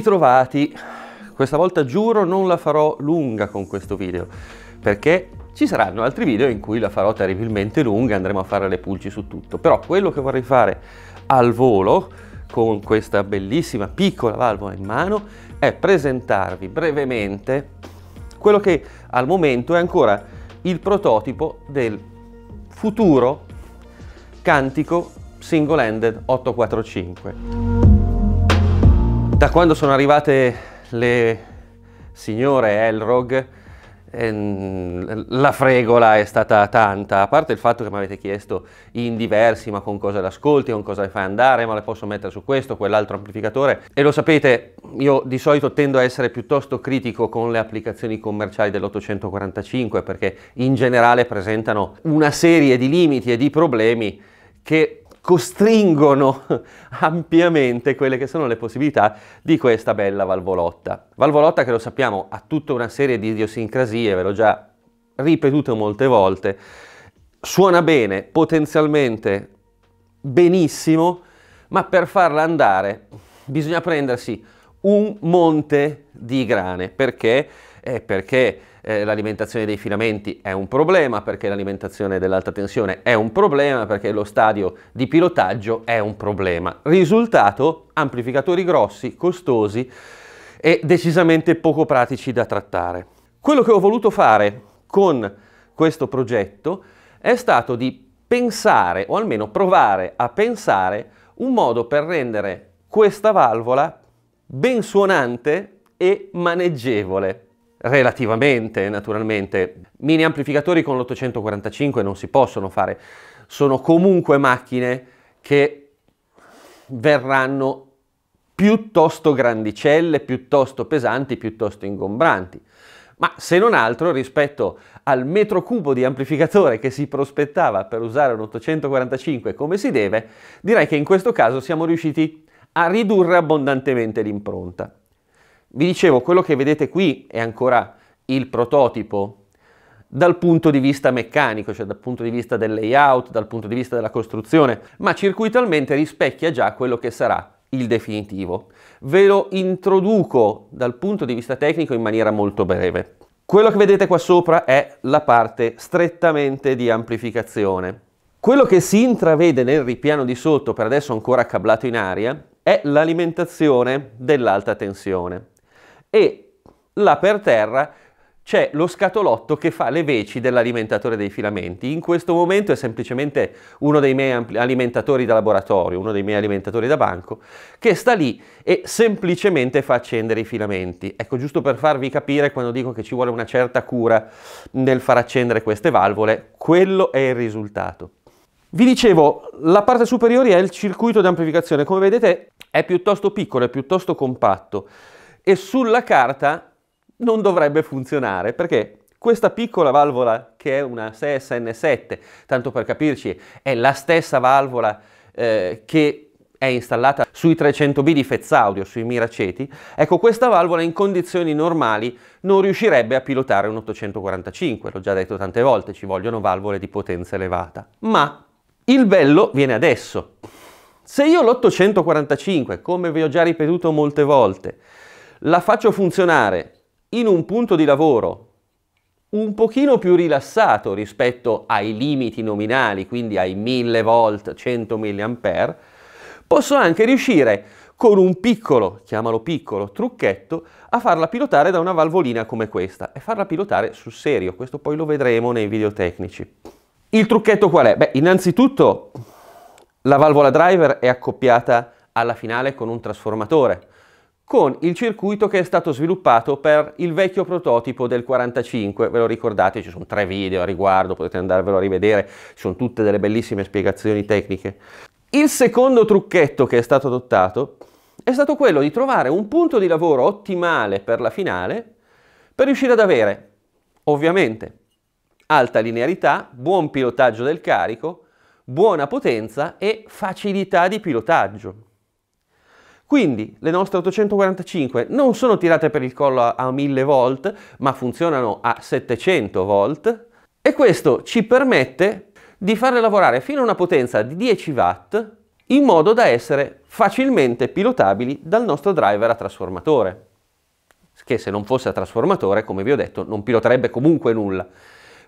ritrovati. Questa volta giuro non la farò lunga con questo video, perché ci saranno altri video in cui la farò terribilmente lunga, andremo a fare le pulci su tutto. Però quello che vorrei fare al volo, con questa bellissima piccola valvola in mano, è presentarvi brevemente quello che al momento è ancora il prototipo del futuro Cantico Single Ended 845. Da quando sono arrivate le signore Elrog, ehm, la fregola è stata tanta, a parte il fatto che mi avete chiesto in diversi ma con cosa le ascolti, con cosa le fai andare, ma le posso mettere su questo, quell'altro amplificatore e lo sapete io di solito tendo a essere piuttosto critico con le applicazioni commerciali dell'845 perché in generale presentano una serie di limiti e di problemi che costringono ampiamente quelle che sono le possibilità di questa bella valvolotta. Valvolotta che lo sappiamo ha tutta una serie di idiosincrasie, ve l'ho già ripetuto molte volte, suona bene, potenzialmente benissimo, ma per farla andare bisogna prendersi un monte di grane. Perché? Eh, perché eh, l'alimentazione dei filamenti è un problema, perché l'alimentazione dell'alta tensione è un problema, perché lo stadio di pilotaggio è un problema. Risultato, amplificatori grossi, costosi e decisamente poco pratici da trattare. Quello che ho voluto fare con questo progetto è stato di pensare, o almeno provare a pensare, un modo per rendere questa valvola ben suonante e maneggevole relativamente naturalmente. Mini amplificatori con l'845 non si possono fare, sono comunque macchine che verranno piuttosto grandicelle, piuttosto pesanti, piuttosto ingombranti. Ma se non altro rispetto al metro cubo di amplificatore che si prospettava per usare un 845 come si deve, direi che in questo caso siamo riusciti a ridurre abbondantemente l'impronta. Vi dicevo, quello che vedete qui è ancora il prototipo dal punto di vista meccanico, cioè dal punto di vista del layout, dal punto di vista della costruzione, ma circuitalmente rispecchia già quello che sarà il definitivo. Ve lo introduco dal punto di vista tecnico in maniera molto breve. Quello che vedete qua sopra è la parte strettamente di amplificazione. Quello che si intravede nel ripiano di sotto, per adesso ancora accablato in aria, è l'alimentazione dell'alta tensione e là per terra c'è lo scatolotto che fa le veci dell'alimentatore dei filamenti. In questo momento è semplicemente uno dei miei alimentatori da laboratorio, uno dei miei alimentatori da banco, che sta lì e semplicemente fa accendere i filamenti. Ecco, giusto per farvi capire quando dico che ci vuole una certa cura nel far accendere queste valvole, quello è il risultato. Vi dicevo, la parte superiore è il circuito di amplificazione, come vedete è piuttosto piccolo, è piuttosto compatto e sulla carta non dovrebbe funzionare perché questa piccola valvola che è una 6 sn 7 tanto per capirci, è la stessa valvola eh, che è installata sui 300B di Fezzaudio, sui Miraceti, ecco questa valvola in condizioni normali non riuscirebbe a pilotare un 845, l'ho già detto tante volte, ci vogliono valvole di potenza elevata. Ma il bello viene adesso. Se io l'845, come vi ho già ripetuto molte volte, la faccio funzionare in un punto di lavoro un pochino più rilassato rispetto ai limiti nominali, quindi ai 1000 volt, 100 mA, posso anche riuscire con un piccolo, chiamalo piccolo, trucchetto, a farla pilotare da una valvolina come questa e farla pilotare sul serio. Questo poi lo vedremo nei video tecnici. Il trucchetto qual è? Beh, innanzitutto la valvola driver è accoppiata alla finale con un trasformatore con il circuito che è stato sviluppato per il vecchio prototipo del 45, ve lo ricordate, ci sono tre video a riguardo, potete andarvelo a rivedere, ci sono tutte delle bellissime spiegazioni tecniche. Il secondo trucchetto che è stato adottato è stato quello di trovare un punto di lavoro ottimale per la finale per riuscire ad avere, ovviamente, alta linearità, buon pilotaggio del carico, buona potenza e facilità di pilotaggio. Quindi le nostre 845 non sono tirate per il collo a, 1000 volt, ma funzionano a 700 volt e questo ci permette di farle lavorare fino a una potenza di 10 watt in modo da essere facilmente pilotabili dal nostro driver a trasformatore che se non fosse a trasformatore, come vi ho detto, non piloterebbe comunque nulla.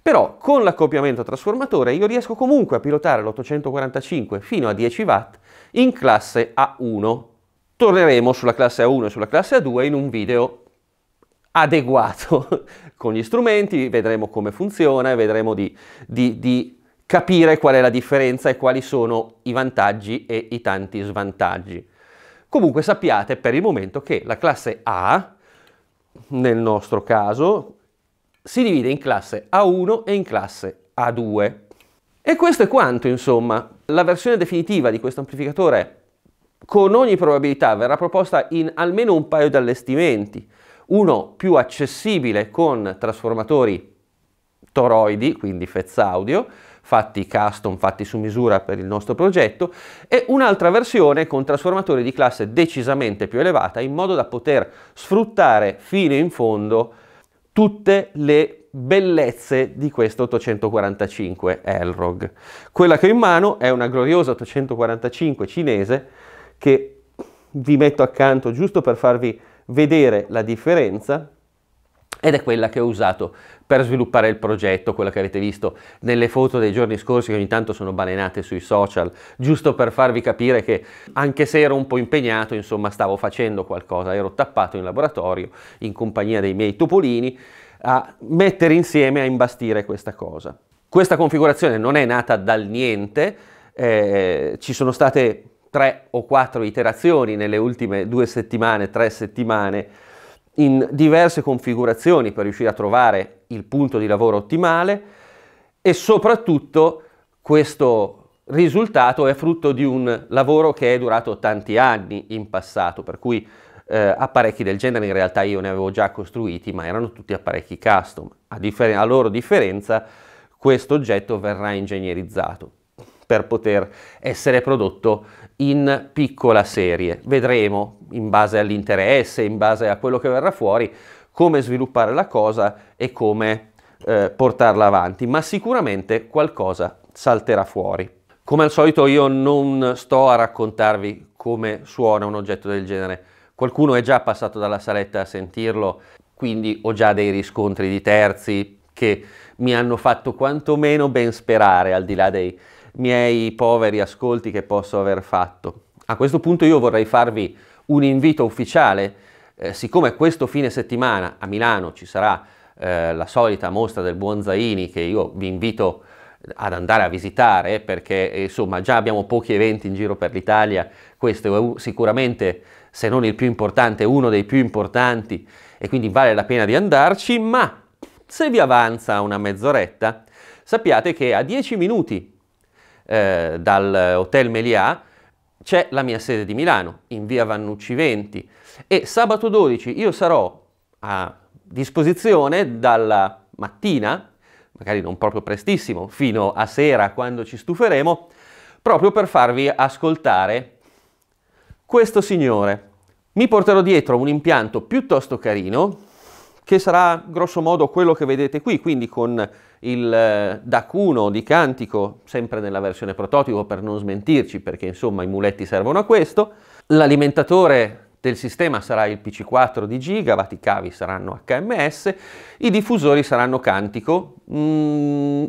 Però con l'accoppiamento a trasformatore io riesco comunque a pilotare l'845 fino a 10 watt in classe A1, torneremo sulla classe A1 e sulla classe A2 in un video adeguato con gli strumenti, vedremo come funziona e vedremo di, di, di capire qual è la differenza e quali sono i vantaggi e i tanti svantaggi. Comunque sappiate per il momento che la classe A, nel nostro caso, si divide in classe A1 e in classe A2. E questo è quanto, insomma. La versione definitiva di questo amplificatore con ogni probabilità verrà proposta in almeno un paio di allestimenti, uno più accessibile con trasformatori toroidi, quindi FEZ audio, fatti custom, fatti su misura per il nostro progetto, e un'altra versione con trasformatori di classe decisamente più elevata, in modo da poter sfruttare fino in fondo tutte le bellezze di questo 845 Elrog. Quella che ho in mano è una gloriosa 845 cinese che vi metto accanto giusto per farvi vedere la differenza ed è quella che ho usato per sviluppare il progetto, quella che avete visto nelle foto dei giorni scorsi che ogni tanto sono balenate sui social, giusto per farvi capire che anche se ero un po' impegnato, insomma stavo facendo qualcosa, ero tappato in laboratorio in compagnia dei miei topolini a mettere insieme, a imbastire questa cosa. Questa configurazione non è nata dal niente, eh, ci sono state tre o quattro iterazioni nelle ultime due settimane, tre settimane, in diverse configurazioni per riuscire a trovare il punto di lavoro ottimale e soprattutto questo risultato è frutto di un lavoro che è durato tanti anni in passato, per cui eh, apparecchi del genere in realtà io ne avevo già costruiti, ma erano tutti apparecchi custom. A, differ- a loro differenza questo oggetto verrà ingegnerizzato per poter essere prodotto in piccola serie. Vedremo, in base all'interesse, in base a quello che verrà fuori, come sviluppare la cosa e come eh, portarla avanti, ma sicuramente qualcosa salterà fuori. Come al solito io non sto a raccontarvi come suona un oggetto del genere. Qualcuno è già passato dalla saletta a sentirlo, quindi ho già dei riscontri di terzi che mi hanno fatto quantomeno ben sperare al di là dei miei poveri ascolti che posso aver fatto. A questo punto io vorrei farvi un invito ufficiale, eh, siccome questo fine settimana a Milano ci sarà eh, la solita mostra del Buon Zaini che io vi invito ad andare a visitare perché eh, insomma già abbiamo pochi eventi in giro per l'Italia, questo è sicuramente se non il più importante, uno dei più importanti e quindi vale la pena di andarci, ma se vi avanza una mezz'oretta sappiate che a 10 minuti eh, dal Hotel Melià, c'è la mia sede di Milano, in via Vannucci 20. E sabato 12 io sarò a disposizione dalla mattina, magari non proprio prestissimo, fino a sera quando ci stuferemo, proprio per farvi ascoltare questo signore. Mi porterò dietro un impianto piuttosto carino, che sarà grosso modo quello che vedete qui, quindi con il eh, DAC 1 di Cantico, sempre nella versione prototipo per non smentirci, perché insomma i muletti servono a questo. L'alimentatore del sistema sarà il PC4 di gigawatt, i cavi saranno HMS, i diffusori saranno Cantico. Mm,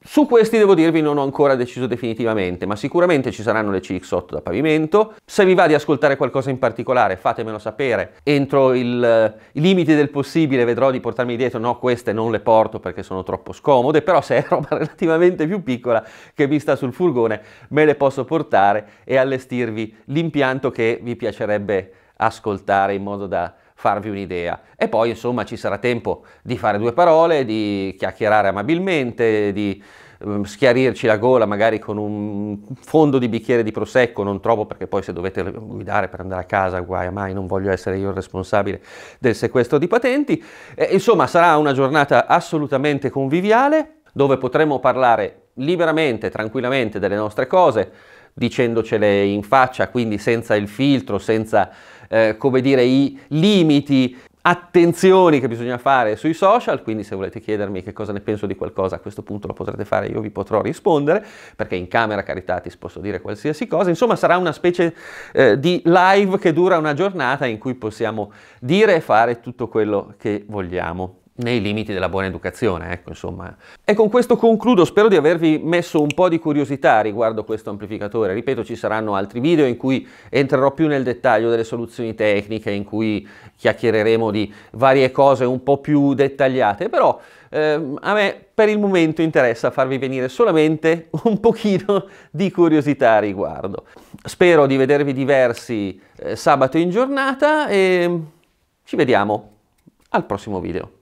su questi devo dirvi non ho ancora deciso definitivamente, ma sicuramente ci saranno le CX8 da pavimento. Se vi va di ascoltare qualcosa in particolare fatemelo sapere, entro il, eh, i limiti del possibile vedrò di portarmi dietro, no queste non le porto perché sono troppo scomode, però se è roba relativamente più piccola che vi sta sul furgone me le posso portare e allestirvi l'impianto che vi piacerebbe ascoltare in modo da farvi un'idea. E poi insomma ci sarà tempo di fare due parole, di chiacchierare amabilmente, di ehm, schiarirci la gola magari con un fondo di bicchiere di prosecco, non trovo perché poi se dovete guidare per andare a casa, guai a mai, non voglio essere io il responsabile del sequestro di patenti. Eh, insomma, sarà una giornata assolutamente conviviale dove potremo parlare liberamente, tranquillamente delle nostre cose, dicendocele in faccia, quindi senza il filtro, senza eh, come dire i limiti attenzioni che bisogna fare sui social, quindi se volete chiedermi che cosa ne penso di qualcosa a questo punto lo potrete fare, io vi potrò rispondere, perché in camera Caritatis posso dire qualsiasi cosa, insomma sarà una specie eh, di live che dura una giornata in cui possiamo dire e fare tutto quello che vogliamo nei limiti della buona educazione, ecco insomma. E con questo concludo, spero di avervi messo un po' di curiosità riguardo questo amplificatore, ripeto ci saranno altri video in cui entrerò più nel dettaglio delle soluzioni tecniche, in cui chiacchiereremo di varie cose un po' più dettagliate, però eh, a me per il momento interessa farvi venire solamente un pochino di curiosità a riguardo. Spero di vedervi diversi eh, sabato in giornata e ci vediamo al prossimo video.